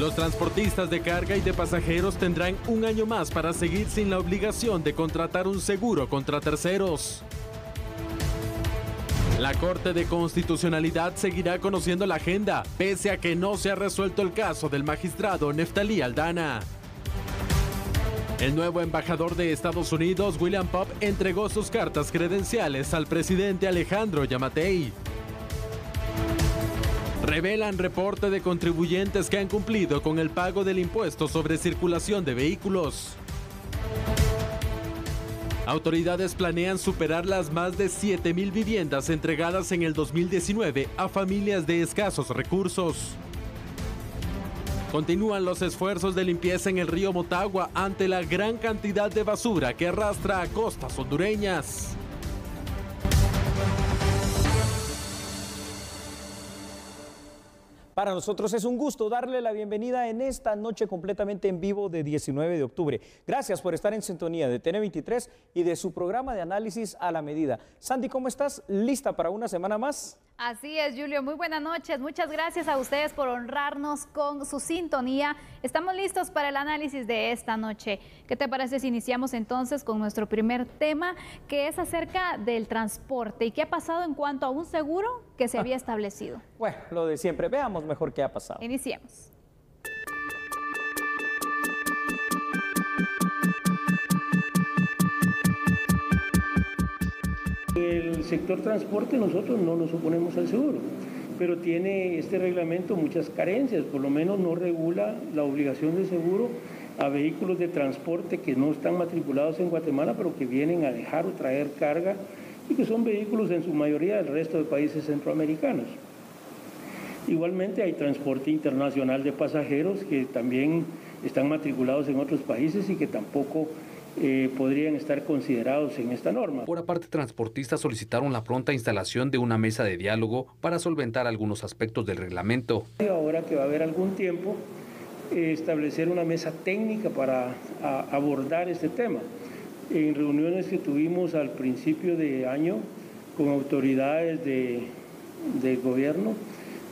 Los transportistas de carga y de pasajeros tendrán un año más para seguir sin la obligación de contratar un seguro contra terceros. La Corte de Constitucionalidad seguirá conociendo la agenda, pese a que no se ha resuelto el caso del magistrado Neftalí Aldana. El nuevo embajador de Estados Unidos, William Pop, entregó sus cartas credenciales al presidente Alejandro Yamatei. Revelan reporte de contribuyentes que han cumplido con el pago del impuesto sobre circulación de vehículos. Autoridades planean superar las más de 7.000 viviendas entregadas en el 2019 a familias de escasos recursos. Continúan los esfuerzos de limpieza en el río Motagua ante la gran cantidad de basura que arrastra a costas hondureñas. Para nosotros es un gusto darle la bienvenida en esta noche completamente en vivo de 19 de octubre. Gracias por estar en sintonía de TN23 y de su programa de análisis a la medida. Sandy, ¿cómo estás? ¿Lista para una semana más? Así es, Julio. Muy buenas noches. Muchas gracias a ustedes por honrarnos con su sintonía. Estamos listos para el análisis de esta noche. ¿Qué te parece si iniciamos entonces con nuestro primer tema, que es acerca del transporte y qué ha pasado en cuanto a un seguro que se había establecido? Bueno, lo de siempre. Veamos mejor qué ha pasado. Iniciemos. El sector transporte nosotros no nos oponemos al seguro, pero tiene este reglamento muchas carencias, por lo menos no regula la obligación de seguro a vehículos de transporte que no están matriculados en Guatemala, pero que vienen a dejar o traer carga y que son vehículos en su mayoría del resto de países centroamericanos. Igualmente hay transporte internacional de pasajeros que también están matriculados en otros países y que tampoco eh, podrían estar considerados en esta norma. Por aparte, transportistas solicitaron la pronta instalación de una mesa de diálogo para solventar algunos aspectos del reglamento. ahora que va a haber algún tiempo, eh, establecer una mesa técnica para abordar este tema. En reuniones que tuvimos al principio de año con autoridades de, del gobierno,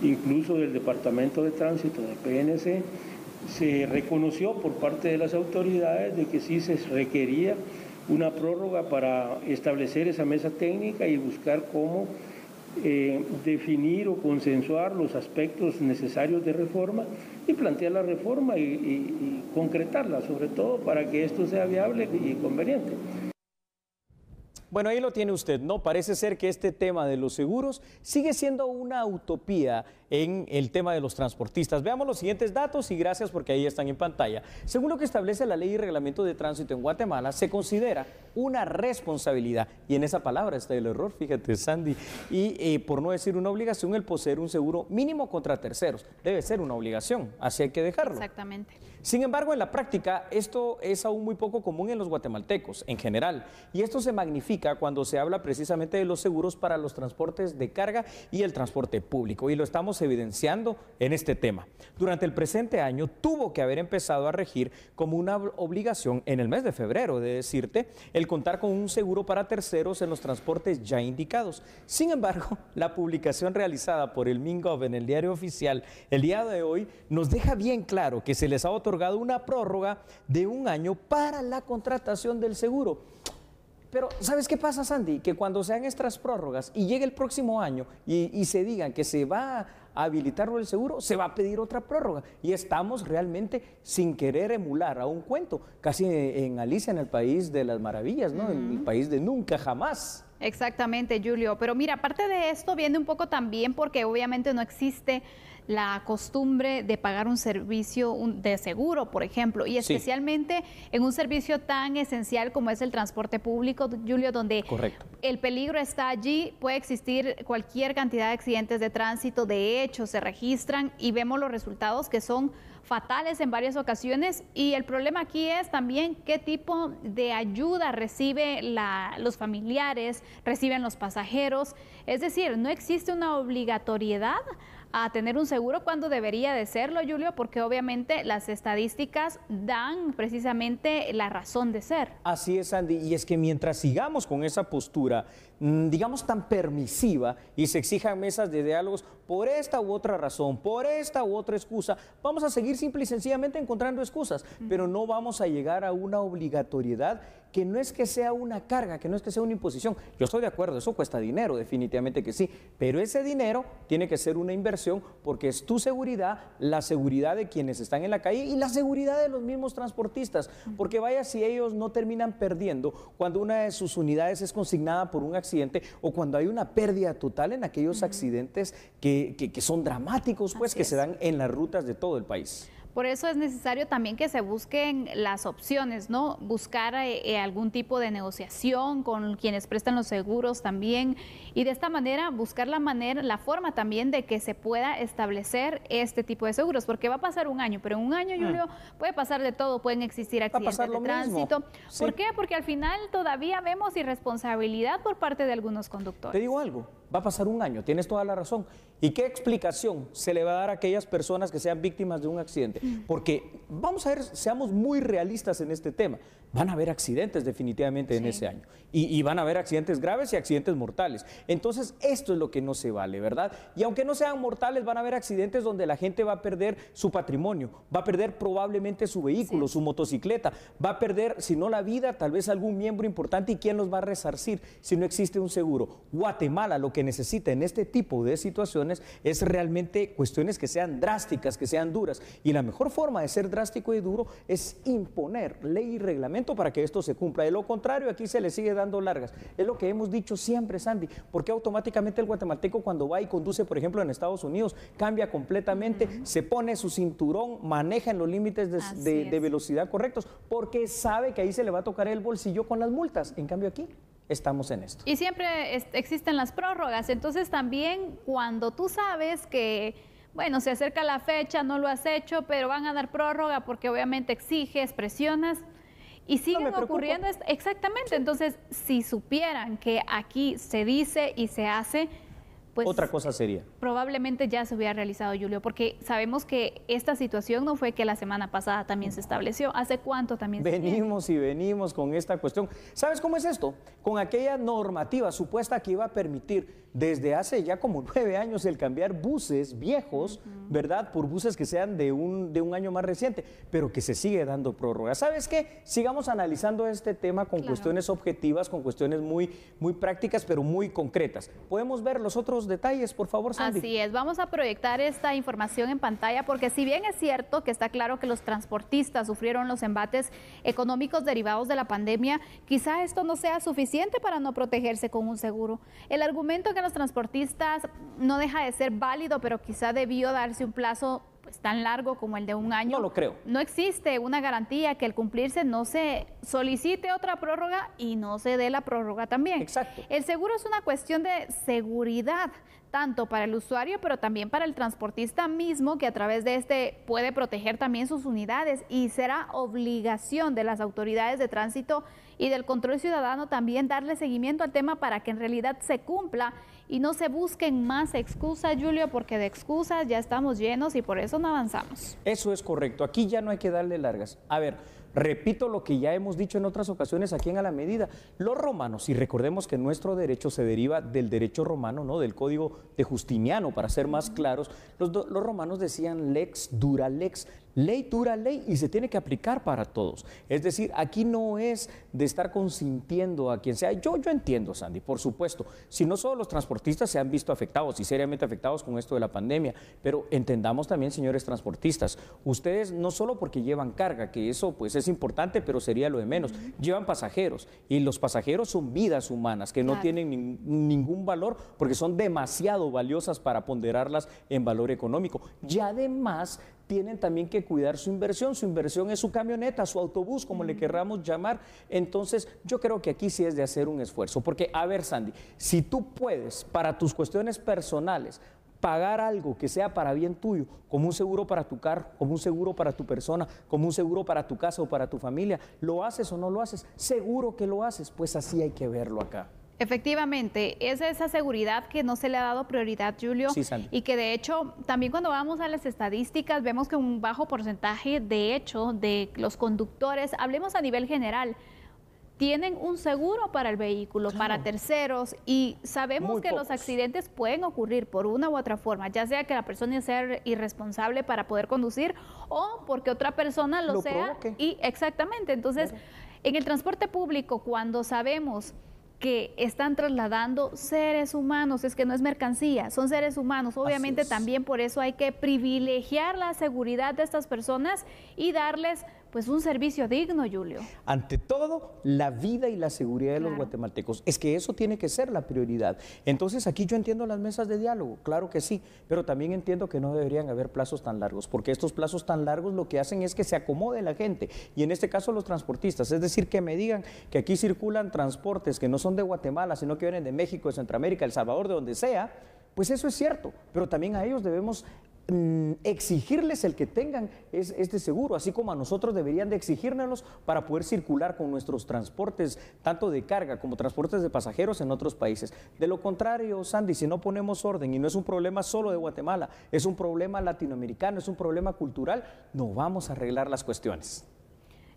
incluso del Departamento de Tránsito, del PNC, se reconoció por parte de las autoridades de que sí se requería una prórroga para establecer esa mesa técnica y buscar cómo eh, definir o consensuar los aspectos necesarios de reforma y plantear la reforma y, y concretarla, sobre todo para que esto sea viable y conveniente. Bueno, ahí lo tiene usted, ¿no? Parece ser que este tema de los seguros sigue siendo una utopía en el tema de los transportistas. Veamos los siguientes datos y gracias porque ahí están en pantalla. Según lo que establece la ley y reglamento de tránsito en Guatemala, se considera una responsabilidad, y en esa palabra está el error, fíjate Sandy, y eh, por no decir una obligación, el poseer un seguro mínimo contra terceros. Debe ser una obligación, así hay que dejarlo. Exactamente. Sin embargo, en la práctica, esto es aún muy poco común en los guatemaltecos en general, y esto se magnifica cuando se habla precisamente de los seguros para los transportes de carga y el transporte público, y lo estamos evidenciando en este tema. Durante el presente año tuvo que haber empezado a regir como una obligación en el mes de febrero, de decirte, el contar con un seguro para terceros en los transportes ya indicados. Sin embargo, la publicación realizada por el MINGOV en el diario oficial el día de hoy nos deja bien claro que se les ha otorgado una prórroga de un año para la contratación del seguro. Pero, ¿sabes qué pasa, Sandy? Que cuando sean estas prórrogas y llegue el próximo año y, se digan que se va habilitarlo el seguro, se va a pedir otra prórroga. Y estamos realmente sin querer emular a un cuento, casi en Alicia, en el país de las maravillas, ¿no? En el país de nunca jamás. Exactamente, Julio. Pero mira, aparte de esto viene un poco también porque obviamente no existe la costumbre de pagar un servicio de seguro, por ejemplo, y especialmente en un servicio tan esencial como es el transporte público, Julio, donde el peligro está allí, puede existir cualquier cantidad de accidentes de tránsito, de hecho, se registran y vemos los resultados que son fatales en varias ocasiones y el problema aquí es también qué tipo de ayuda recibe los familiares, reciben los pasajeros, es decir, no existe una obligatoriedad a tener un seguro cuando debería de serlo, Julio, porque obviamente las estadísticas dan precisamente la razón de ser. Así es, Andy, y es que mientras sigamos con esa postura Mm, digamos, tan permisiva y se exijan mesas de diálogos por esta u otra razón, por esta u otra excusa, vamos a seguir simple y sencillamente encontrando excusas, pero no vamos a llegar a una obligatoriedad que no es que sea una carga, que no es que sea una imposición. Yo estoy de acuerdo, eso cuesta dinero, definitivamente que sí, pero ese dinero tiene que ser una inversión porque es tu seguridad, la seguridad de quienes están en la calle y la seguridad de los mismos transportistas, porque vaya si ellos no terminan perdiendo cuando una de sus unidades es consignada por un accidente o cuando hay una pérdida total en aquellos accidentes que, que, son dramáticos, pues, que se dan en las rutas de todo el país. Por eso es necesario también que se busquen las opciones, ¿no? Buscar eh, eh, algún tipo de negociación con quienes prestan los seguros también y de esta manera buscar la manera, la forma también de que se pueda establecer este tipo de seguros, porque va a pasar un año, pero en un año, mm. Julio, puede pasar de todo, pueden existir accidentes de tránsito. ¿Por qué? Porque al final todavía vemos irresponsabilidad por parte de algunos conductores. Te digo algo, va a pasar un año, tienes toda la razón. ¿Y qué explicación se le va a dar a aquellas personas que sean víctimas de un accidente? Mm. Porque vamos a ver, seamos muy realistas en este tema van a haber accidentes definitivamente en ese año. Y, van a haber accidentes graves y accidentes mortales. Entonces, esto es lo que no se vale, ¿verdad? Y aunque no sean mortales, van a haber accidentes donde la gente va a perder su patrimonio, va a perder probablemente su vehículo, su motocicleta, va a perder, si no la vida, tal vez algún miembro importante. ¿Y quién los va a resarcir si no existe un seguro? Guatemala lo que necesita en este tipo de situaciones es realmente cuestiones que sean drásticas, que sean duras. Y la mejor forma de ser drástico y duro es imponer ley y reglamento para que esto se cumpla. De lo contrario, aquí se le sigue dando largas. Es lo que hemos dicho siempre, Sandy. porque automáticamente el guatemalteco cuando va y conduce, por ejemplo, en Estados Unidos, cambia completamente, se pone su cinturón, maneja en los límites de, velocidad correctos? Porque sabe que ahí se le va a tocar el bolsillo con las multas. En cambio aquí estamos en esto. Y siempre existen las prórrogas, entonces también cuando tú sabes que, bueno, se acerca la fecha, no lo has hecho, pero van a dar prórroga porque obviamente exiges, presionas, y siguen ocurriendo, exactamente. Entonces, si supieran que aquí se dice y se hace, pues, otra cosa sería. Probablemente ya se hubiera realizado, Julio, porque sabemos que esta situación no fue que la semana pasada también se estableció. ¿Hace cuánto también Venimos y venimos con esta cuestión. ¿Sabes cómo es esto? Con aquella normativa supuesta que iba a permitir desde hace ya como nueve años el cambiar buses viejos, ¿verdad? Por buses que sean de un, de un año más reciente, pero que se sigue dando prórroga. ¿Sabes qué? Sigamos analizando este tema con cuestiones objetivas, con cuestiones muy, muy prácticas, pero muy concretas. Podemos ver los otros detalles, por favor, Sandy. Así es, vamos a proyectar esta información en pantalla porque si bien es cierto que está claro que los transportistas sufrieron los embates económicos derivados de la pandemia, quizá esto no sea suficiente para no protegerse con un seguro. El argumento que los transportistas no deja de ser válido, pero quizá debió darse un plazo pues, tan largo como el de un año. No lo creo. No existe una garantía que al cumplirse no se solicite otra prórroga y no se dé la prórroga también. Exacto. El seguro es una cuestión de seguridad, tanto para el usuario, pero también para el transportista mismo, que a través de este puede proteger también sus unidades y será obligación de las autoridades de tránsito y del control ciudadano también darle seguimiento al tema para que en realidad se cumpla y no se busquen más excusas, Julio, porque de excusas ya estamos llenos y por eso no avanzamos. Eso es correcto. Aquí ya no hay que darle largas. A ver, repito lo que ya hemos dicho en otras ocasiones aquí en A la Medida. Los romanos, y recordemos que nuestro derecho se deriva del derecho romano, ¿no? Del código de Justiniano, para ser más claros, los, los romanos decían lex dura lex. Ley dura ley y se tiene que aplicar para todos. Es decir, aquí no es de estar consintiendo a quien sea. Yo, yo entiendo, Sandy, por supuesto. Si no solo los transportistas se han visto afectados y seriamente afectados con esto de la pandemia, pero entendamos también, señores transportistas, ustedes no solo porque llevan carga, que eso pues es importante, pero sería lo de menos, llevan pasajeros y los pasajeros son vidas humanas que no tienen ningún valor porque son demasiado valiosas para ponderarlas en valor económico. Y además tienen también que cuidar su inversión. Su inversión es su camioneta, su autobús, como le querramos llamar. Entonces, yo creo que aquí sí es de hacer un esfuerzo. Porque, a ver, Sandy, si tú puedes, para tus cuestiones personales, pagar algo que sea para bien tuyo, como un seguro para tu carro, como un seguro para tu persona, como un seguro para tu casa o para tu familia, ¿lo haces o no lo haces? Seguro que lo haces, pues así hay que verlo acá. Efectivamente, es esa seguridad que no se le ha dado prioridad, Julio, y que de hecho también cuando vamos a las estadísticas vemos que un bajo porcentaje de hecho de los conductores, hablemos a nivel general, tienen un seguro para el vehículo, para terceros, y sabemos que los accidentes pueden ocurrir por una u otra forma, ya sea que la persona sea irresponsable para poder conducir o porque otra persona lo, sea. Y exactamente, entonces, en el transporte público, cuando sabemos que están trasladando seres humanos, es que no es mercancía, son seres humanos. Obviamente también por eso hay que privilegiar la seguridad de estas personas y darles pues un servicio digno, Julio. Ante todo, la vida y la seguridad de los guatemaltecos. Es que eso tiene que ser la prioridad. Entonces, aquí yo entiendo las mesas de diálogo, claro que sí, pero también entiendo que no deberían haber plazos tan largos, porque estos plazos tan largos lo que hacen es que se acomode la gente, y en este caso los transportistas, es decir, que me digan que aquí circulan transportes que no son de Guatemala, sino que vienen de México, de Centroamérica, El Salvador, de donde sea, pues eso es cierto, pero también a ellos debemos Mm, exigirles el que tengan es, este seguro, así como a nosotros deberían de exigirnos para poder circular con nuestros transportes, tanto de carga como transportes de pasajeros en otros países. De lo contrario, Sandy, si no ponemos orden y no es un problema solo de Guatemala, es un problema latinoamericano, es un problema cultural, no vamos a arreglar las cuestiones.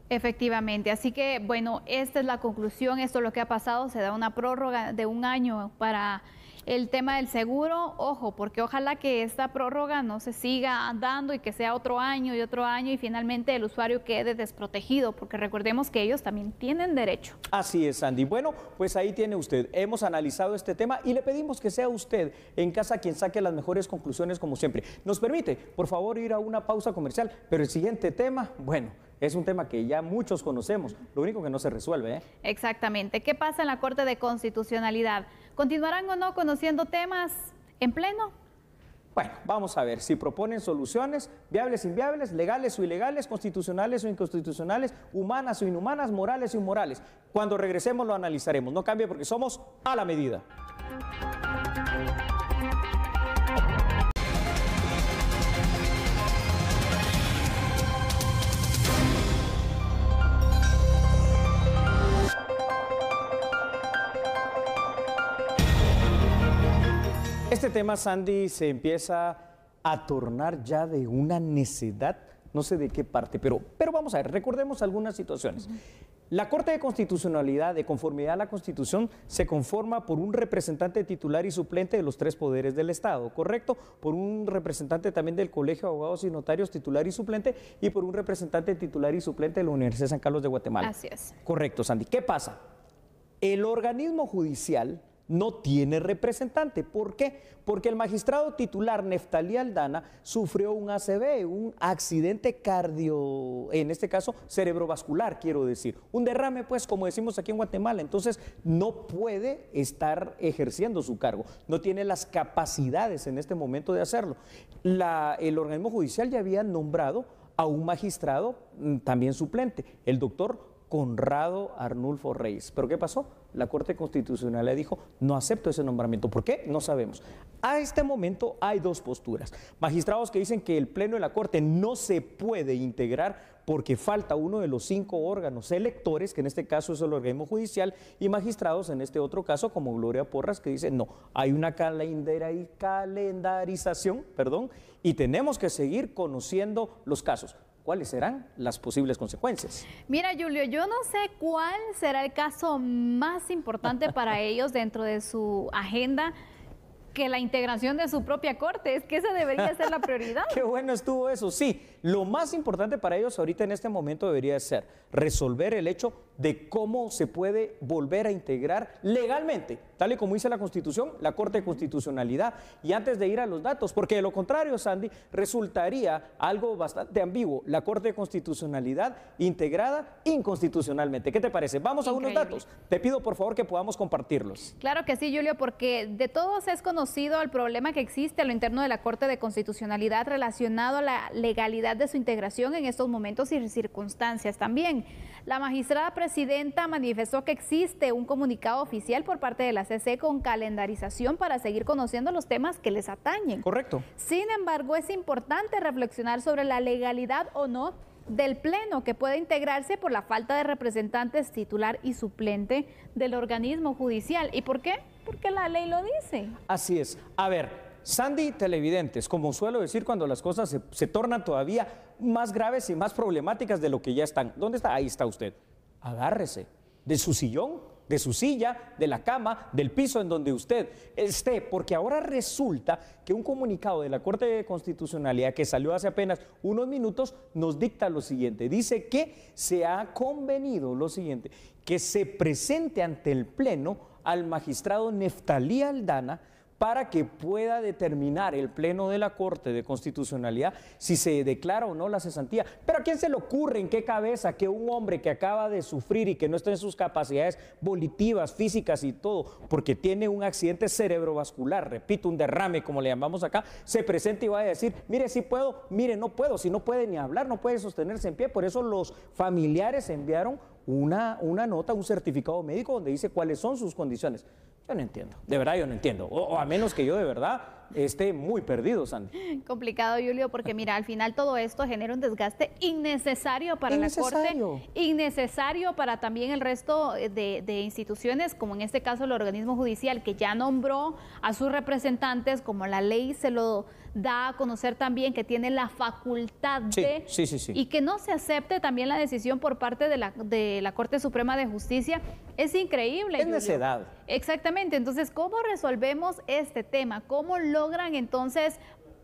Efectivamente, así que bueno, esta es la conclusión, esto es lo que ha pasado, se da una prórroga de un año para el tema del seguro, ojo, porque ojalá que esta prórroga no se siga dando y que sea otro año y otro año y finalmente el usuario quede desprotegido, porque recordemos que ellos también tienen derecho. Así es, Sandy. Bueno, pues ahí tiene usted. Hemos analizado este tema y le pedimos que sea usted en casa quien saque las mejores conclusiones como siempre. ¿Nos permite, por favor, ir a una pausa comercial? Pero el siguiente tema, bueno, es un tema que ya muchos conocemos, lo único que no se resuelve. ¿eh? Exactamente. ¿Qué pasa en la Corte de Constitucionalidad? ¿Continuarán o no conociendo temas en pleno? Bueno, vamos a ver si proponen soluciones viables, inviables, legales o ilegales, constitucionales o inconstitucionales, humanas o inhumanas, morales o inmorales. Cuando regresemos lo analizaremos. No cambie porque somos a la medida. este tema, Sandy, se empieza a tornar ya de una necedad, no sé de qué parte, pero, pero vamos a ver, recordemos algunas situaciones. La Corte de Constitucionalidad, de conformidad a la Constitución, se conforma por un representante titular y suplente de los tres poderes del Estado, ¿correcto? Por un representante también del Colegio de Abogados y Notarios titular y suplente y por un representante titular y suplente de la Universidad de San Carlos de Guatemala. Así es. Correcto, Sandy. ¿Qué pasa? El organismo judicial no tiene representante. ¿Por qué? Porque el magistrado titular Neftalí Aldana sufrió un ACV, un accidente cardio, en este caso cerebrovascular, quiero decir, un derrame, pues, como decimos aquí en Guatemala. Entonces, no puede estar ejerciendo su cargo, no tiene las capacidades en este momento de hacerlo. el organismo judicial ya había nombrado a un magistrado mm, también suplente, el doctor Conrado Arnulfo Reyes. ¿Pero qué pasó? La Corte Constitucional le dijo, no acepto ese nombramiento. ¿Por qué? No sabemos. A este momento hay dos posturas. Magistrados que dicen que el Pleno de la Corte no se puede integrar porque falta uno de los cinco órganos electores, que en este caso es el organismo judicial, y magistrados en este otro caso, como Gloria Porras, que dicen, no, hay una calendarización, perdón, y tenemos que seguir conociendo los casos cuáles serán las posibles consecuencias. Mira, Julio, yo no sé cuál será el caso más importante para ellos dentro de su agenda que la integración de su propia corte, es que esa debería ser la prioridad. Qué bueno estuvo eso, sí. Lo más importante para ellos ahorita en este momento debería ser resolver el hecho de cómo se puede volver a integrar legalmente, tal y como dice la Constitución, la Corte de Constitucionalidad. Y antes de ir a los datos, porque de lo contrario, Sandy, resultaría algo bastante ambiguo, la Corte de Constitucionalidad integrada inconstitucionalmente. ¿Qué te parece? Vamos a unos datos. Te pido por favor que podamos compartirlos. Claro que sí, Julio, porque de todos es conocido el problema que existe a lo interno de la Corte de Constitucionalidad relacionado a la legalidad de su integración en estos momentos y circunstancias también. La magistrada presidenta manifestó que existe un comunicado oficial por parte de la CC con calendarización para seguir conociendo los temas que les atañen. Correcto. Sin embargo, es importante reflexionar sobre la legalidad o no del Pleno, que puede integrarse por la falta de representantes titular y suplente del organismo judicial. ¿Y por qué? Porque la ley lo dice. Así es. A ver, Sandy, televidentes, como suelo decir cuando las cosas se, se tornan todavía más graves y más problemáticas de lo que ya están. ¿Dónde está? Ahí está usted agárrese de su sillón, de su silla, de la cama, del piso en donde usted esté, porque ahora resulta que un comunicado de la Corte de Constitucionalidad que salió hace apenas unos minutos nos dicta lo siguiente. Dice que se ha convenido lo siguiente, que se presente ante el Pleno al magistrado Neftalí Aldana, para que pueda determinar el Pleno de la Corte de Constitucionalidad si se declara o no la cesantía. Pero ¿a quién se le ocurre, en qué cabeza, que un hombre que acaba de sufrir y que no está en sus capacidades volitivas, físicas y todo, porque tiene un accidente cerebrovascular, repito, un derrame como le llamamos acá, se presente y va a decir, mire si puedo, mire no puedo, si no puede ni hablar, no puede sostenerse en pie, por eso los familiares enviaron una, una nota, un certificado médico donde dice cuáles son sus condiciones no entiendo, de verdad yo no entiendo, o, a menos que yo de verdad esté muy perdido, Sandy. Complicado, Julio, porque mira, al final todo esto genera un desgaste innecesario para la Corte, innecesario para también el resto de, instituciones, como en este caso el organismo judicial, que ya nombró a sus representantes, como la ley se lo da a conocer también que tiene la facultad de sí, sí, sí, y que no se acepte también la decisión por parte de la, de la Corte Suprema de Justicia es increíble. Es necedad. Exactamente, entonces, ¿cómo resolvemos este tema? ¿Cómo logran entonces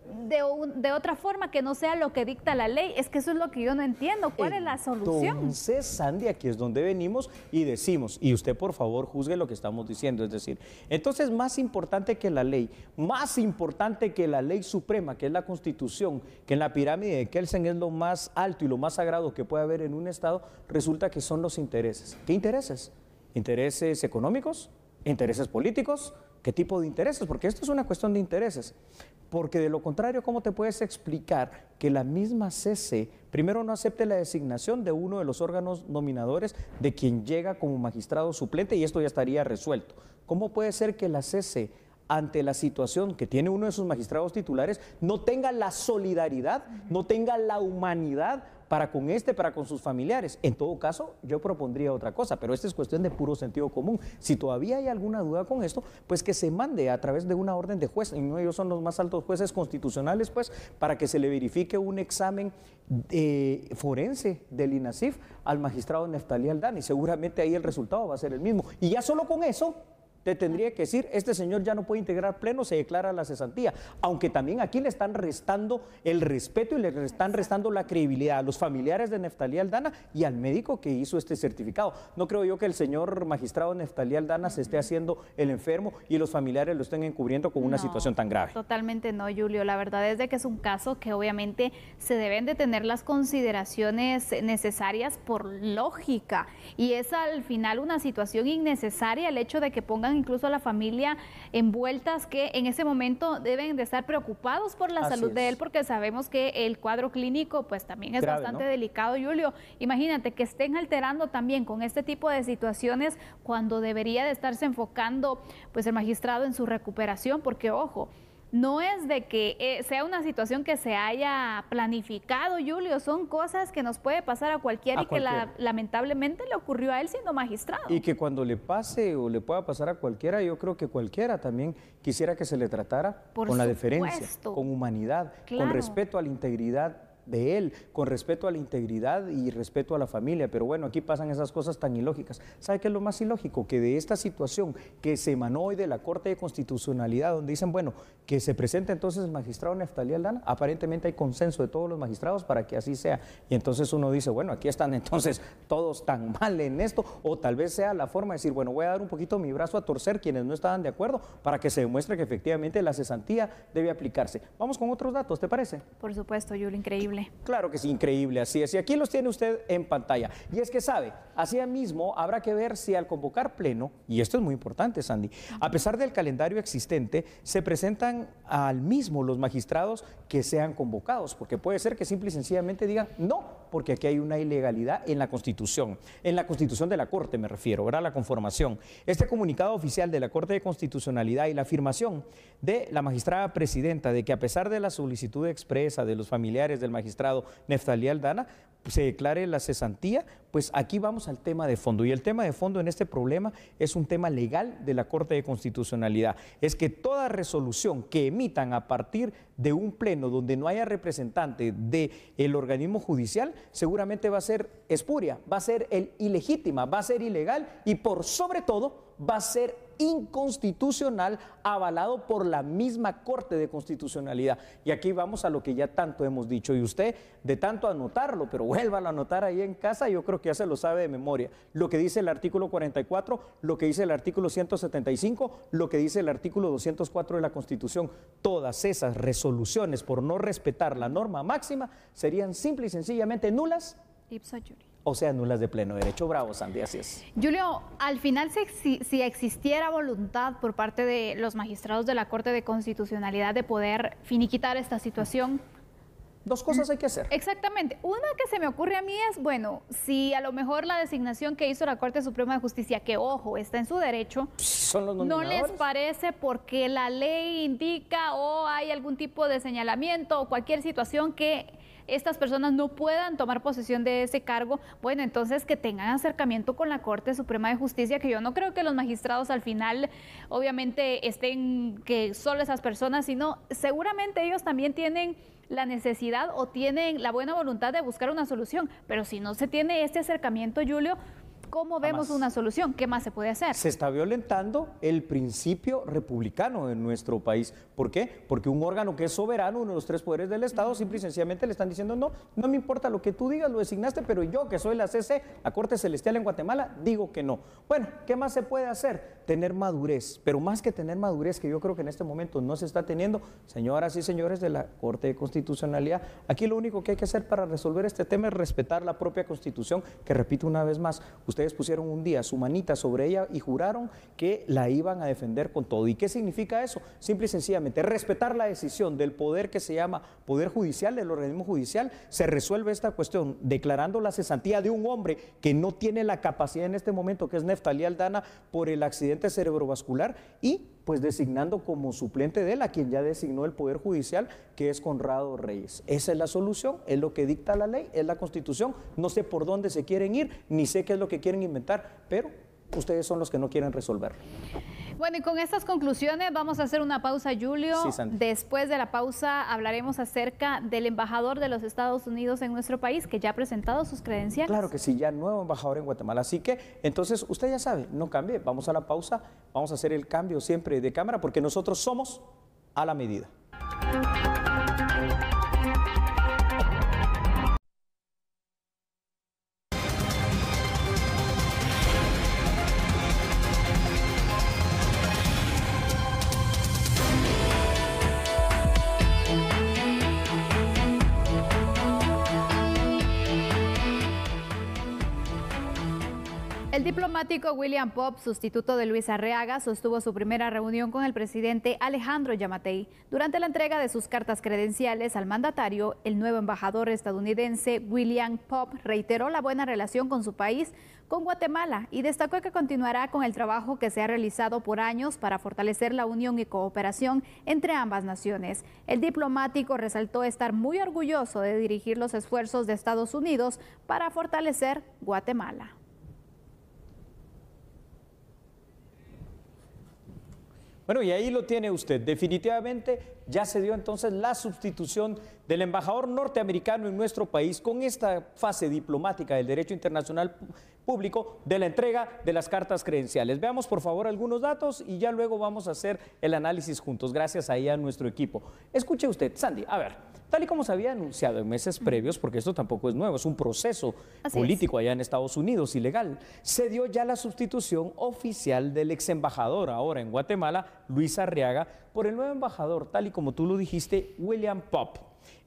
de, otra forma que no sea lo que dicta la ley. Es que eso es lo que yo no entiendo. ¿Cuál es la solución? Entonces, Sandy, aquí es donde venimos y decimos, y usted por favor juzgue lo que estamos diciendo. Es decir, entonces más importante que la ley, más importante que la ley suprema, que es la constitución, que en la pirámide de Kelsen es lo más alto y lo más sagrado que puede haber en un Estado, resulta que son los intereses. ¿Qué intereses? ¿Intereses económicos? ¿Intereses políticos? ¿Qué tipo de intereses? Porque esto es una cuestión de intereses. Porque de lo contrario, ¿cómo te puedes explicar que la misma CC primero no acepte la designación de uno de los órganos nominadores de quien llega como magistrado suplente y esto ya estaría resuelto? ¿Cómo puede ser que la CC ante la situación que tiene uno de sus magistrados titulares, no tenga la solidaridad, no tenga la humanidad para con este, para con sus familiares. En todo caso, yo propondría otra cosa, pero esta es cuestión de puro sentido común. Si todavía hay alguna duda con esto, pues que se mande a través de una orden de juez, y no ellos son los más altos jueces constitucionales, pues, para que se le verifique un examen eh, forense del INASIF al magistrado Neftalí y Seguramente ahí el resultado va a ser el mismo. Y ya solo con eso te tendría que decir, este señor ya no puede integrar pleno, se declara la cesantía. Aunque también aquí le están restando el respeto y le están restando la credibilidad a los familiares de Neftalí Aldana y al médico que hizo este certificado. No creo yo que el señor magistrado Neftalí Aldana se esté haciendo el enfermo y los familiares lo estén encubriendo con una situación tan grave. Totalmente no, Julio. La verdad es de que es un caso que obviamente se deben de tener las consideraciones necesarias por lógica y es al final una situación innecesaria el hecho de que pongan incluso a la familia envueltas que en ese momento deben de estar preocupados por la salud de él porque sabemos que el cuadro clínico pues también es bastante delicado, Julio. Imagínate que estén alterando también con este tipo de situaciones cuando debería de estarse enfocando pues el magistrado en su recuperación porque ojo, no es de que eh, sea una situación que se haya planificado, Julio, son cosas que nos puede pasar a cualquiera y que lamentablemente le ocurrió a él siendo magistrado. Y que cuando le pase o le pueda pasar a cualquiera, yo creo que cualquiera también quisiera que se le tratara con la deferencia, con humanidad, con respeto a la integridad de él, con respeto a la integridad y respeto a la familia. Pero bueno, aquí pasan esas cosas tan ilógicas. ¿Sabe qué es lo más ilógico? Que de esta situación que se emanó hoy de la Corte de Constitucionalidad, donde dicen, bueno, que se presente entonces el magistrado Neftalí Aldana, aparentemente hay consenso de todos los magistrados para que así sea. Y entonces uno dice, bueno, aquí están entonces todos tan mal en esto, o tal vez sea la forma de decir, bueno, voy a dar un poquito mi brazo a torcer quienes no estaban de acuerdo para que se demuestre que efectivamente la cesantía debe aplicarse. Vamos con otros datos, ¿te parece? Por supuesto, Yul increíble Claro que es increíble, así es. Y aquí los tiene usted en pantalla. Y es que sabe, así mismo habrá que ver si al convocar pleno, y esto es muy importante, Sandy, a pesar del calendario existente, se presentan al mismo los magistrados que sean convocados, porque puede ser que simple y sencillamente digan no, porque aquí hay una ilegalidad en la Constitución, en la Constitución de la Corte me refiero, ¿verdad? La conformación. Este comunicado oficial de la Corte de Constitucionalidad y la afirmación de la magistrada presidenta de que a pesar de la solicitud expresa de los familiares del magistrado, magistrado Neftalí Aldana, pues, se declare la cesantía, pues aquí vamos al tema de fondo. Y el tema de fondo en este problema es un tema legal de la Corte de Constitucionalidad. Es que toda resolución que emitan a partir de un pleno donde no haya representante del organismo judicial, seguramente va a ser espuria, va a ser el ilegítima, va a ser ilegal y por sobre todo va a ser inconstitucional avalado por la misma Corte de Constitucionalidad. Y aquí vamos a lo que ya tanto hemos dicho y usted de tanto anotarlo, pero vuélvalo a anotar ahí en casa, yo creo que ya se lo sabe de memoria. Lo que dice el artículo 44, lo que dice el artículo 175, lo que dice el artículo 204 de la Constitución, todas esas resoluciones por no respetar la norma máxima serían simple y sencillamente nulas. Ipsa o sea, anulas de pleno derecho. Bravo, Sandy, así es. Julio, al final, si, existiera voluntad por parte de los magistrados de la Corte de Constitucionalidad de poder finiquitar esta situación. Dos cosas hay que hacer. Exactamente. Una que se me ocurre a mí es, bueno, si a lo mejor la designación que hizo la Corte Suprema de Justicia, que ojo, está en su derecho, ¿Son los no les parece porque la ley indica o hay algún tipo de señalamiento o cualquier situación que estas personas no puedan tomar posesión de ese cargo, bueno, entonces que tengan acercamiento con la Corte Suprema de Justicia, que yo no creo que los magistrados al final obviamente estén que solo esas personas, sino seguramente ellos también tienen la necesidad o tienen la buena voluntad de buscar una solución, pero si no se tiene este acercamiento, Julio, ¿Cómo vemos una solución? ¿Qué más se puede hacer? Se está violentando el principio republicano en nuestro país. ¿Por qué? Porque un órgano que es soberano, uno de los tres poderes del Estado, simple y sencillamente le están diciendo, no, no me importa lo que tú digas, lo designaste, pero yo que soy la CC, la Corte Celestial en Guatemala, digo que no. Bueno, ¿qué más se puede hacer? Tener madurez, pero más que tener madurez, que yo creo que en este momento no se está teniendo, señoras y señores de la Corte de Constitucionalidad, aquí lo único que hay que hacer para resolver este tema es respetar la propia Constitución, que repito una vez más, usted ustedes pusieron un día su manita sobre ella y juraron que la iban a defender con todo. ¿Y qué significa eso? Simple y sencillamente, respetar la decisión del poder que se llama Poder Judicial, del organismo judicial, se resuelve esta cuestión declarando la cesantía de un hombre que no tiene la capacidad en este momento, que es Neftalí Aldana, por el accidente cerebrovascular y pues designando como suplente de él a quien ya designó el Poder Judicial, que es Conrado Reyes. Esa es la solución, es lo que dicta la ley, es la Constitución. No sé por dónde se quieren ir, ni sé qué es lo que quieren inventar, pero ustedes son los que no quieren resolverlo. Bueno, y con estas conclusiones vamos a hacer una pausa, Julio. Después de la pausa hablaremos acerca del embajador de los Estados Unidos en nuestro país, que ya ha presentado sus credenciales. Claro que sí, ya nuevo embajador en Guatemala. Así que, entonces, usted ya sabe, no cambie. Vamos a la pausa, vamos a hacer el cambio siempre de cámara, porque nosotros somos a la medida. diplomático William Pop, sustituto de Luis Arreaga, sostuvo su primera reunión con el presidente Alejandro Yamatei. Durante la entrega de sus cartas credenciales al mandatario, el nuevo embajador estadounidense William Pop reiteró la buena relación con su país, con Guatemala, y destacó que continuará con el trabajo que se ha realizado por años para fortalecer la unión y cooperación entre ambas naciones. El diplomático resaltó estar muy orgulloso de dirigir los esfuerzos de Estados Unidos para fortalecer Guatemala. Bueno, y ahí lo tiene usted. Definitivamente ya se dio entonces la sustitución del embajador norteamericano en nuestro país con esta fase diplomática del derecho internacional público de la entrega de las cartas credenciales. Veamos por favor algunos datos y ya luego vamos a hacer el análisis juntos, gracias ahí a nuestro equipo. Escuche usted, Sandy, a ver tal y como se había anunciado en meses previos, porque esto tampoco es nuevo, es un proceso político allá en Estados Unidos, ilegal, se dio ya la sustitución oficial del ex embajador ahora en Guatemala, Luis Arriaga, por el nuevo embajador, tal y como tú lo dijiste, William Pop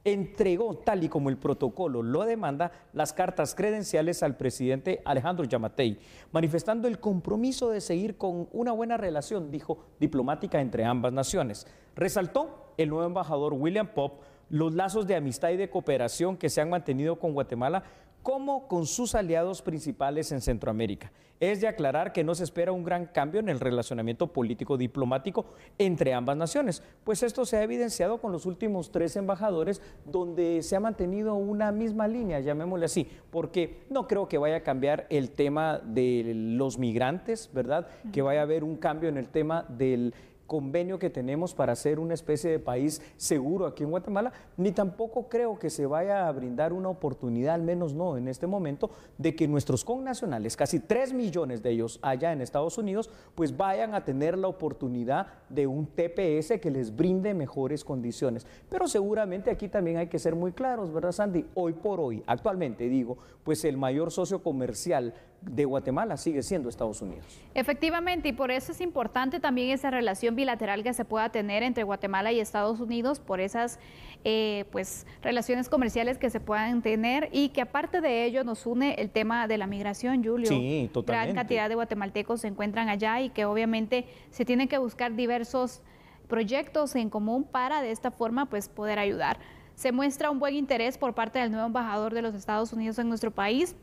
entregó, tal y como el protocolo lo demanda, las cartas credenciales al presidente Alejandro Yamatei, manifestando el compromiso de seguir con una buena relación, dijo, diplomática entre ambas naciones. Resaltó el nuevo embajador William Pop los lazos de amistad y de cooperación que se han mantenido con Guatemala como con sus aliados principales en Centroamérica. Es de aclarar que no se espera un gran cambio en el relacionamiento político-diplomático entre ambas naciones, pues esto se ha evidenciado con los últimos tres embajadores donde se ha mantenido una misma línea, llamémosle así, porque no creo que vaya a cambiar el tema de los migrantes, ¿verdad? Que vaya a haber un cambio en el tema del convenio que tenemos para ser una especie de país seguro aquí en Guatemala, ni tampoco creo que se vaya a brindar una oportunidad, al menos no en este momento, de que nuestros connacionales, casi 3 millones de ellos allá en Estados Unidos, pues vayan a tener la oportunidad de un TPS que les brinde mejores condiciones. Pero seguramente aquí también hay que ser muy claros, ¿verdad, Sandy? Hoy por hoy, actualmente digo, pues el mayor socio comercial de Guatemala sigue siendo Estados Unidos. Efectivamente, y por eso es importante también esa relación bilateral que se pueda tener entre Guatemala y Estados Unidos por esas eh, pues relaciones comerciales que se puedan tener y que aparte de ello nos une el tema de la migración, Julio. Sí, totalmente. Gran cantidad de guatemaltecos se encuentran allá y que obviamente se tienen que buscar diversos proyectos en común para de esta forma pues poder ayudar. Se muestra un buen interés por parte del nuevo embajador de los Estados Unidos en nuestro país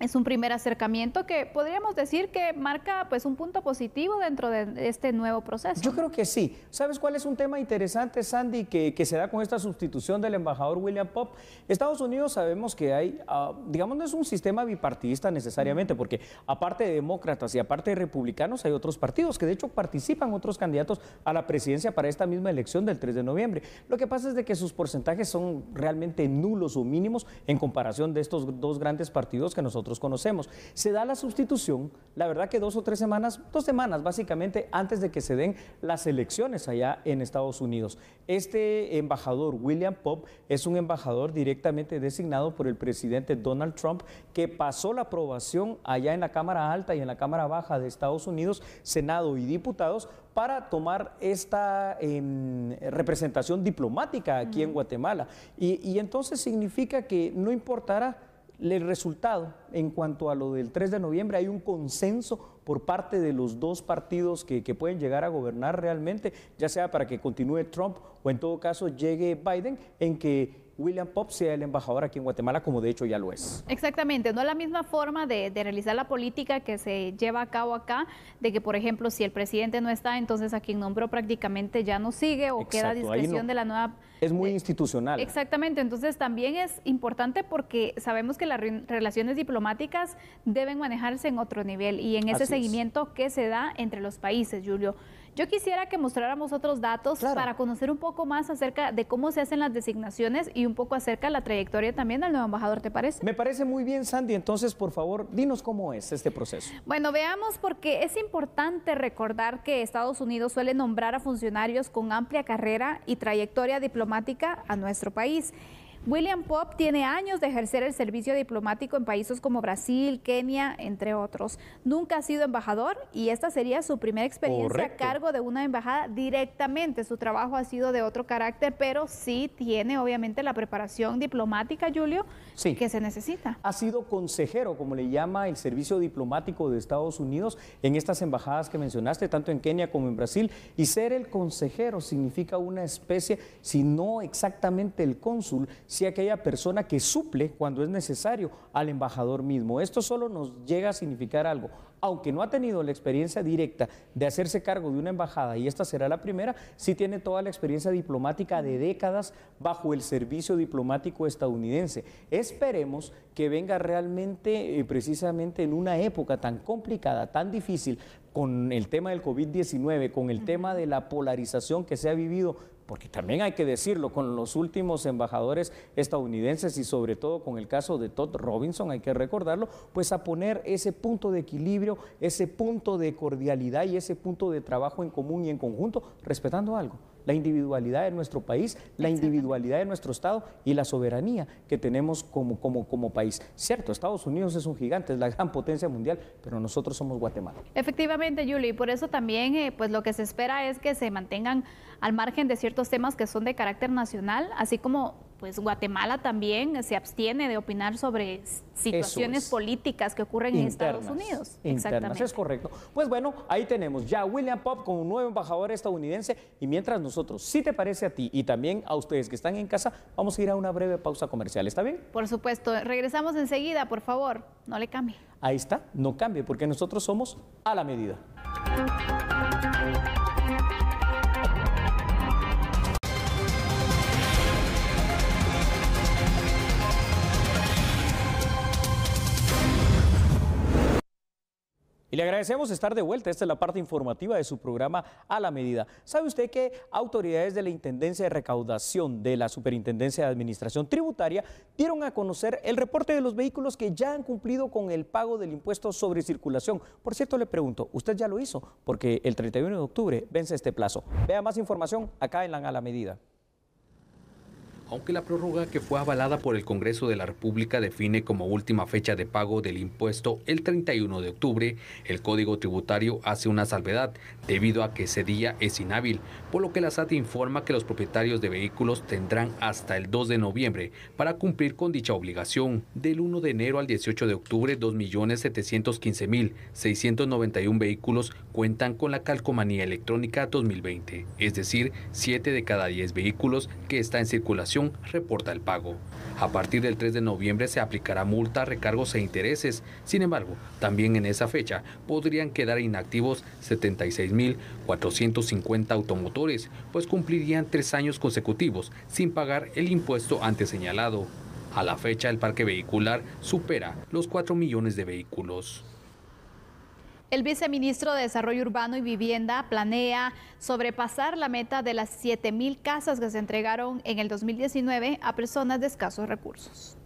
es un primer acercamiento que podríamos decir que marca pues un punto positivo dentro de este nuevo proceso. Yo creo que sí. ¿Sabes cuál es un tema interesante, Sandy, que, se da con esta sustitución del embajador William Pop? Estados Unidos sabemos que hay, ah, digamos, no es un sistema bipartidista necesariamente, porque aparte de demócratas y aparte de republicanos hay otros partidos que de hecho participan otros candidatos a la presidencia para esta misma elección del 3 de noviembre. Lo que pasa es de que sus porcentajes son realmente nulos o mínimos en comparación de estos dos grandes partidos que nosotros conocemos. Se da la sustitución, la verdad que dos o tres semanas, dos semanas básicamente antes de que se den las elecciones allá en Estados Unidos. Este embajador, William Pope, es un embajador directamente designado por el presidente Donald Trump que pasó la aprobación allá en la Cámara Alta y en la Cámara Baja de Estados Unidos, Senado y diputados para tomar esta em, representación diplomática aquí en Guatemala. y entonces significa que no importará el resultado, en cuanto a lo del 3 de noviembre, hay un consenso por parte de los dos partidos que, pueden llegar a gobernar realmente, ya sea para que continúe Trump o en todo caso llegue Biden, en que William Pop sea el embajador aquí en Guatemala, como de hecho ya lo es. Exactamente, no es la misma forma de, realizar la política que se lleva a cabo acá, de que, por ejemplo, si el presidente no está, entonces a quien nombró prácticamente ya no sigue o queda a discreción de la nueva... Es muy institucional. Exactamente, entonces también es importante porque sabemos que las relaciones diplomáticas deben manejarse en otro nivel y en ese seguimiento que se da entre los países, Julio. Yo quisiera que mostráramos otros datos para conocer un poco más acerca de cómo se hacen las designaciones y un poco acerca de la trayectoria también del nuevo embajador, ¿te parece? Me parece muy bien, Sandy. Entonces, por favor, dinos cómo es este proceso. Bueno, veamos porque es importante recordar que Estados Unidos suele nombrar a funcionarios con amplia carrera y trayectoria diplomática a nuestro país. William Pop tiene años de ejercer el servicio diplomático en países como Brasil, Kenia, entre otros. Nunca ha sido embajador y esta sería su primera experiencia a cargo de una embajada directamente. Su trabajo ha sido de otro carácter, pero sí tiene obviamente la preparación diplomática, Julio, que se necesita. Ha sido consejero, como le llama el servicio diplomático de Estados Unidos en estas embajadas que mencionaste, tanto en Kenia como en Brasil. Y ser el consejero significa una especie, si no exactamente el cónsul, si aquella persona que suple cuando es necesario al embajador mismo. Esto solo nos llega a significar algo. Aunque no ha tenido la experiencia directa de hacerse cargo de una embajada, y esta será la primera, sí tiene toda la experiencia diplomática de décadas bajo el servicio diplomático estadounidense. Esperemos que venga realmente, eh, precisamente en una época tan complicada, tan difícil, con el tema del COVID-19, con el tema de la polarización que se ha vivido porque también hay que decirlo, con los últimos embajadores estadounidenses y sobre todo con el caso de Todd Robinson, hay que recordarlo, pues a poner ese punto de equilibrio, ese punto de cordialidad y ese punto de trabajo en común y en conjunto, respetando algo, la individualidad de nuestro país, la individualidad de nuestro Estado y la soberanía que tenemos como, como, como país. Cierto, Estados Unidos es un gigante, es la gran potencia mundial, pero nosotros somos Guatemala. Efectivamente, Yuli, y por eso también eh, pues lo que se espera es que se mantengan al margen de ciertos temas que son de carácter nacional, así como pues Guatemala también se abstiene de opinar sobre situaciones políticas que ocurren en Estados Unidos. Exactamente. es correcto. Pues bueno, ahí tenemos ya a William Pop como un nuevo embajador estadounidense y mientras nosotros, si te parece a ti y también a ustedes que están en casa, vamos a ir a una breve pausa comercial, ¿está bien? Por supuesto, regresamos enseguida, por favor, no le cambie. Ahí está, no cambie porque nosotros somos a la medida. Y le agradecemos estar de vuelta. Esta es la parte informativa de su programa A la Medida. ¿Sabe usted que autoridades de la Intendencia de Recaudación de la Superintendencia de Administración Tributaria dieron a conocer el reporte de los vehículos que ya han cumplido con el pago del impuesto sobre circulación? Por cierto, le pregunto, ¿usted ya lo hizo? Porque el 31 de octubre vence este plazo. Vea más información acá en la A la Medida. Aunque la prórroga que fue avalada por el Congreso de la República define como última fecha de pago del impuesto el 31 de octubre, el Código Tributario hace una salvedad debido a que ese día es inhábil, por lo que la SAT informa que los propietarios de vehículos tendrán hasta el 2 de noviembre para cumplir con dicha obligación. Del 1 de enero al 18 de octubre, 2.715.691 vehículos cuentan con la calcomanía electrónica 2020, es decir, 7 de cada 10 vehículos que está en circulación reporta el pago. A partir del 3 de noviembre se aplicará multa, recargos e intereses. Sin embargo, también en esa fecha podrían quedar inactivos 76.450 automotores, pues cumplirían tres años consecutivos sin pagar el impuesto antes señalado. A la fecha, el parque vehicular supera los 4 millones de vehículos. El viceministro de Desarrollo Urbano y Vivienda planea sobrepasar la meta de las 7.000 casas que se entregaron en el 2019 a personas de escasos recursos.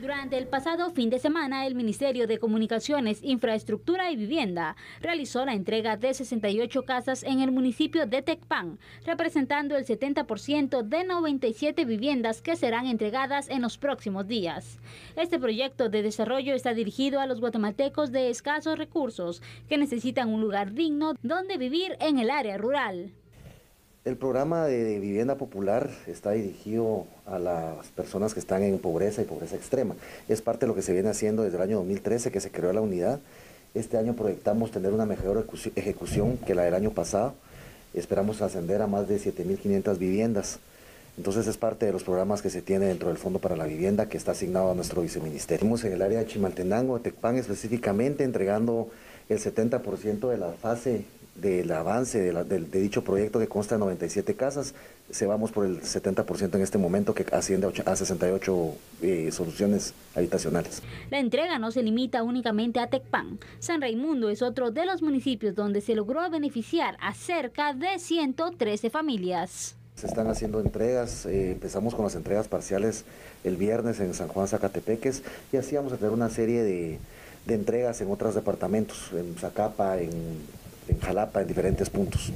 Durante el pasado fin de semana, el Ministerio de Comunicaciones, Infraestructura y Vivienda realizó la entrega de 68 casas en el municipio de Tecpan, representando el 70% de 97 viviendas que serán entregadas en los próximos días. Este proyecto de desarrollo está dirigido a los guatemaltecos de escasos recursos que necesitan un lugar digno donde vivir en el área rural. El programa de, vivienda popular está dirigido a las personas que están en pobreza y pobreza extrema. Es parte de lo que se viene haciendo desde el año 2013 que se creó la unidad. Este año proyectamos tener una mejor ejecución que la del año pasado. Esperamos ascender a más de 7.500 viviendas. Entonces es parte de los programas que se tiene dentro del Fondo para la Vivienda que está asignado a nuestro viceministerio. Estamos en el área de Chimaltenango, Tecpan específicamente, entregando el 70% de la fase del avance de, dicho proyecto que consta de 97 casas. Se vamos por el 70% en este momento que asciende a 68 eh, soluciones habitacionales. La entrega no se limita únicamente a Tecpan. San Raimundo es otro de los municipios donde se logró beneficiar a cerca de 113 familias. Se están haciendo entregas, eh, empezamos con las entregas parciales el viernes en San Juan Zacatepeques y así vamos a tener una serie de entregas en otros departamentos, en Zacapa, en en Jalapa, en diferentes puntos.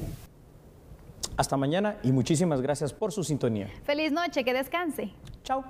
Hasta mañana y muchísimas gracias por su sintonía. Feliz noche, que descanse. Chao.